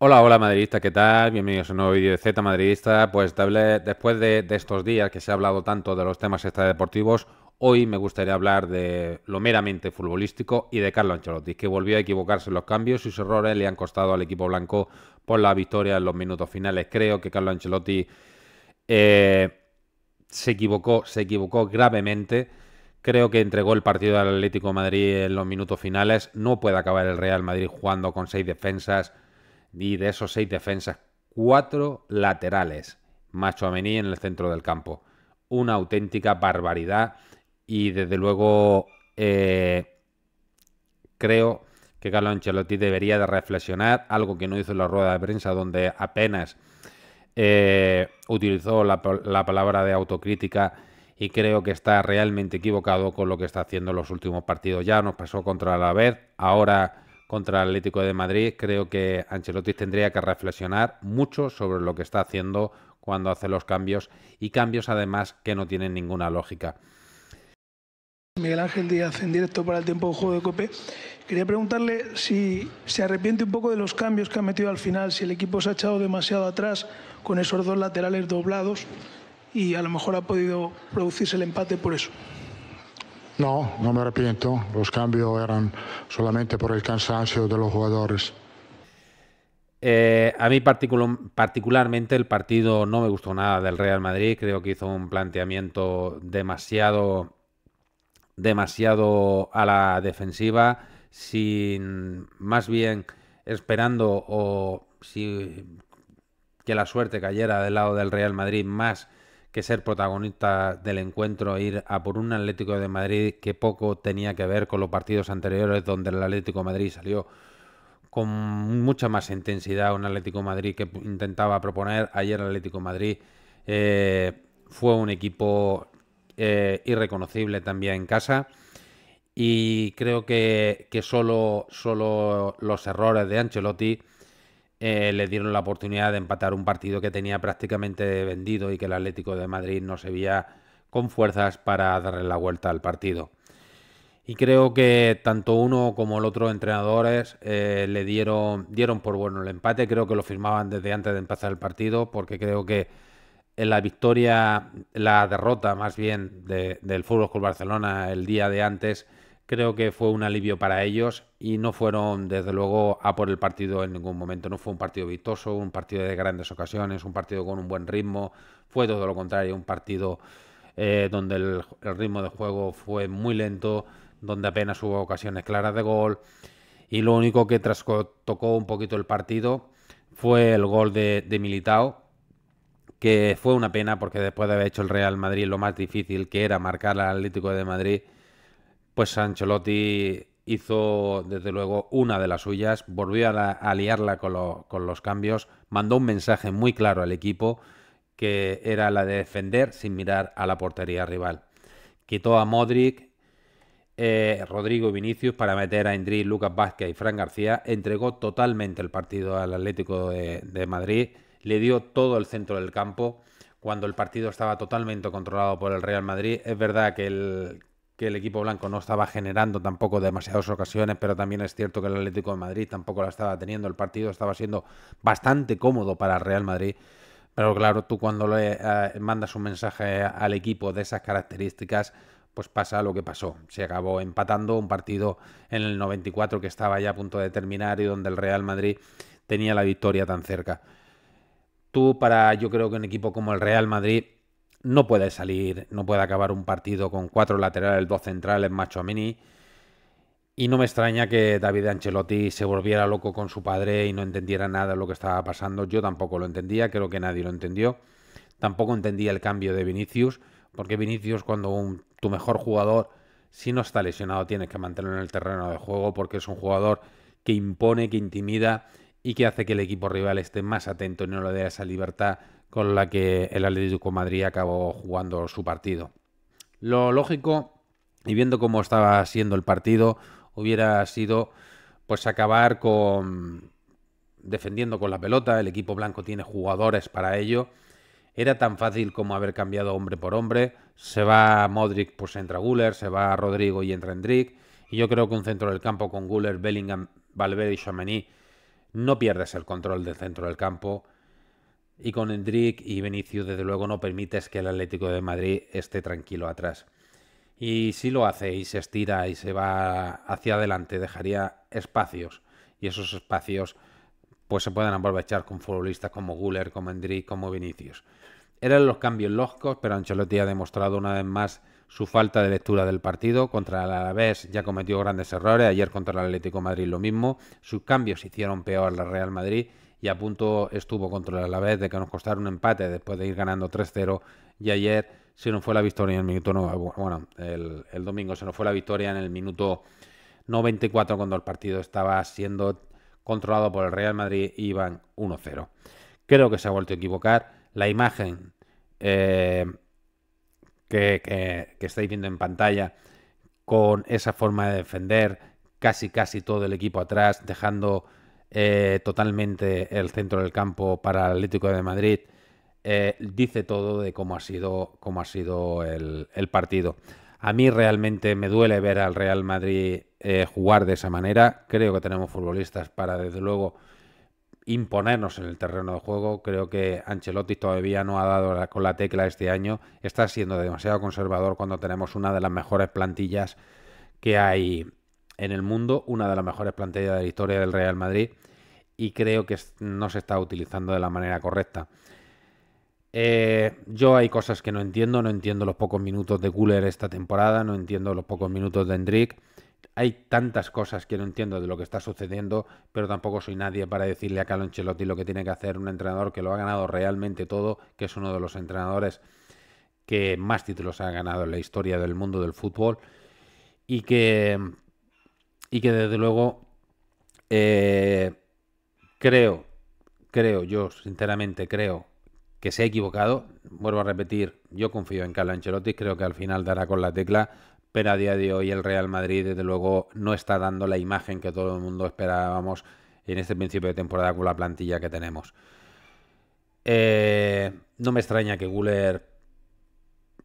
Hola, hola madridista, ¿qué tal? Bienvenidos a un nuevo vídeo de Z Madridista. Pues después de, estos días que se ha hablado tanto de los temas extradeportivos, hoy me gustaría hablar de lo meramente futbolístico y de Carlo Ancelotti, que volvió a equivocarse en los cambios. y Sus errores le han costado al equipo blanco por la victoria en los minutos finales. Creo que Carlo Ancelotti eh, se equivocó, se equivocó gravemente. Creo que entregó el partido al Atlético de Madrid en los minutos finales. No puede acabar el Real Madrid jugando con seis defensas y de esos seis defensas, cuatro laterales. Macho Amení en el centro del campo. Una auténtica barbaridad y desde luego eh, creo que Carlo Ancelotti debería de reflexionar, algo que no hizo en la rueda de prensa donde apenas eh, utilizó la, palabra de autocrítica y creo que está realmente equivocado con lo que está haciendo en los últimos partidos. Ya nos pasó contra la Alavés, ahora contra el Atlético de Madrid, creo que Ancelotti tendría que reflexionar mucho sobre lo que está haciendo cuando hace los cambios y cambios además que no tienen ninguna lógica. Miguel Ángel Díaz, en directo para el tiempo de juego de Cope. Quería preguntarle si se arrepiente un poco de los cambios que ha metido al final, si el equipo se ha echado demasiado atrás con esos dos laterales doblados y a lo mejor ha podido producirse el empate por eso. No, no me arrepiento. Los cambios eran solamente por el cansancio de los jugadores. Eh, a mí particularmente el partido no me gustó nada del Real Madrid. Creo que hizo un planteamiento demasiado, demasiado a la defensiva, sin más bien esperando o si, que la suerte cayera del lado del Real Madrid más que ser protagonista del encuentro, e ir a por un Atlético de Madrid que poco tenía que ver con los partidos anteriores donde el Atlético de Madrid salió con mucha más intensidad, un Atlético de Madrid que intentaba proponer. Ayer el Atlético de Madrid eh, fue un equipo eh, irreconocible también en casa. Y creo que, solo, solo los errores de Ancelotti eh, le dieron la oportunidad de empatar un partido que tenía prácticamente vendido y que el Atlético de Madrid no se veía con fuerzas para darle la vuelta al partido. Y creo que tanto uno como el otro entrenadores eh, le dieron, por bueno el empate. Creo que lo firmaban desde antes de empezar el partido, porque creo que en la victoria, la derrota más bien del Fútbol Club Barcelona el día de antes, creo que fue un alivio para ellos y no fueron, desde luego, a por el partido en ningún momento. No fue un partido vistoso, un partido de grandes ocasiones, un partido con un buen ritmo. Fue todo lo contrario, un partido eh, donde el, ritmo de juego fue muy lento, donde apenas hubo ocasiones claras de gol. Y lo único que tocó un poquito el partido fue el gol de, de Militao, que fue una pena porque después de haber hecho el Real Madrid lo más difícil que era marcar al Atlético de Madrid, pues Ancelotti hizo desde luego una de las suyas, volvió a, aliarla con, los cambios, mandó un mensaje muy claro al equipo que era la de defender sin mirar a la portería rival. Quitó a Modric, eh, Rodrigo y Vinicius para meter a Indri, Lucas Vázquez y Fran García, entregó totalmente el partido al Atlético de Madrid, le dio todo el centro del campo cuando el partido estaba totalmente controlado por el Real Madrid. Es verdad que el, que el equipo blanco no estaba generando tampoco demasiadas ocasiones, pero también es cierto que el Atlético de Madrid tampoco la estaba teniendo. El partido estaba siendo bastante cómodo para el Real Madrid. Pero claro, tú cuando le eh, mandas un mensaje al equipo de esas características, pues pasa lo que pasó. Se acabó empatando un partido en el 94 que estaba ya a punto de terminar y donde el Real Madrid tenía la victoria tan cerca. Tú para, yo creo que un equipo como el Real Madrid no puede salir, no puede acabar un partido con cuatro laterales, dos centrales, macho mini. Y no me extraña que David Ancelotti se volviera loco con su padre y no entendiera nada de lo que estaba pasando. Yo tampoco lo entendía, creo que nadie lo entendió. Tampoco entendía el cambio de Vinicius, porque Vinicius cuando un, tu mejor jugador, si no está lesionado, tienes que mantenerlo en el terreno de juego, porque es un jugador que impone, que intimida y que hace que el equipo rival esté más atento y no le dé esa libertad con la que el Atlético de Madrid acabó jugando su partido. Lo lógico, y viendo cómo estaba siendo el partido, hubiera sido pues acabar con defendiendo con la pelota, el equipo blanco tiene jugadores para ello. Era tan fácil como haber cambiado hombre por hombre. Se va Modric, pues entra Guller, se va Rodrigo y entra Endrick. Y yo creo que un centro del campo con Guller, Bellingham, Valverde y Chamení no pierdes el control del centro del campo y con Hendrik y Benicio, desde luego, no permites que el Atlético de Madrid esté tranquilo atrás. Y si lo hace y se estira y se va hacia adelante, dejaría espacios. Y esos espacios pues se pueden aprovechar con futbolistas como Guller, como Hendrik, como Vinicius. Eran los cambios lógicos, pero Ancelotti ha demostrado una vez más su falta de lectura del partido. Contra el Alavés ya cometió grandes errores, ayer contra el Atlético de Madrid lo mismo. Sus cambios hicieron peor la Real Madrid y a punto estuvo contra la vez de que nos costara un empate después de ir ganando 3-0 y ayer se nos fue la victoria en el minuto bueno, el, domingo se nos fue la victoria en el minuto 94 cuando el partido estaba siendo controlado por el Real Madrid y iban 1-0. Creo que se ha vuelto a equivocar. La imagen eh, que, que estáis viendo en pantalla con esa forma de defender, casi casi todo el equipo atrás, dejando eh, totalmente el centro del campo para el Atlético de Madrid. Eh, dice todo de cómo ha sido, cómo ha sido el, partido. A mí realmente me duele ver al Real Madrid eh, jugar de esa manera. Creo que tenemos futbolistas para, desde luego, imponernos en el terreno de juego. Creo que Ancelotti todavía no ha dado con la tecla este año. Está siendo demasiado conservador cuando tenemos una de las mejores plantillas que hay en el mundo, una de las mejores plantillas de la historia del Real Madrid y creo que no se está utilizando de la manera correcta. Eh, yo hay cosas que no entiendo, no entiendo los pocos minutos de Cooler esta temporada, no entiendo los pocos minutos de Hendrik. Hay tantas cosas que no entiendo de lo que está sucediendo, pero tampoco soy nadie para decirle a Carlo lo que tiene que hacer un entrenador que lo ha ganado realmente todo, que es uno de los entrenadores que más títulos ha ganado en la historia del mundo del fútbol y que y que desde luego eh, creo, creo, yo sinceramente creo que se ha equivocado. Vuelvo a repetir, yo confío en Carlo Ancelotti, creo que al final dará con la tecla, pero a día de hoy el Real Madrid desde luego no está dando la imagen que todo el mundo esperábamos en este principio de temporada con la plantilla que tenemos. Eh, no me extraña que Guller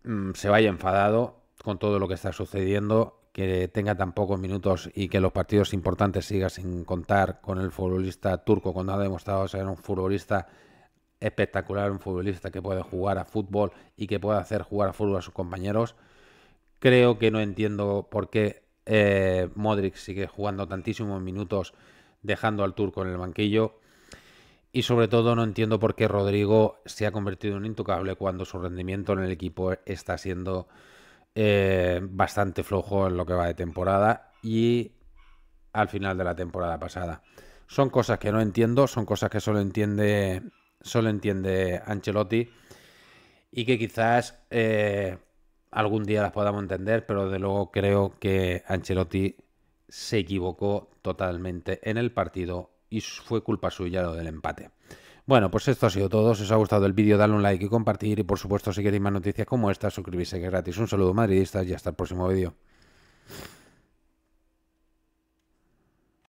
mm, se vaya enfadado con todo lo que está sucediendo que tenga tan pocos minutos y que los partidos importantes siga sin contar con el futbolista turco cuando ha demostrado ser un futbolista espectacular, un futbolista que puede jugar a fútbol y que puede hacer jugar a fútbol a sus compañeros. Creo que no entiendo por qué eh, Modric sigue jugando tantísimos minutos dejando al turco en el banquillo. Y sobre todo no entiendo por qué Rodrigo se ha convertido en intocable cuando su rendimiento en el equipo está siendo eh, bastante flojo en lo que va de temporada y al final de la temporada pasada. Son cosas que no entiendo, son cosas que solo entiende, solo entiende Ancelotti y que quizás eh, algún día las podamos entender, pero de luego creo que Ancelotti se equivocó totalmente en el partido y fue culpa suya lo del empate. Bueno, pues esto ha sido todo. Si os ha gustado el vídeo, dadle un like y compartir. Y por supuesto, si queréis más noticias como esta, suscribirse que es gratis. Un saludo madridistas y hasta el próximo vídeo.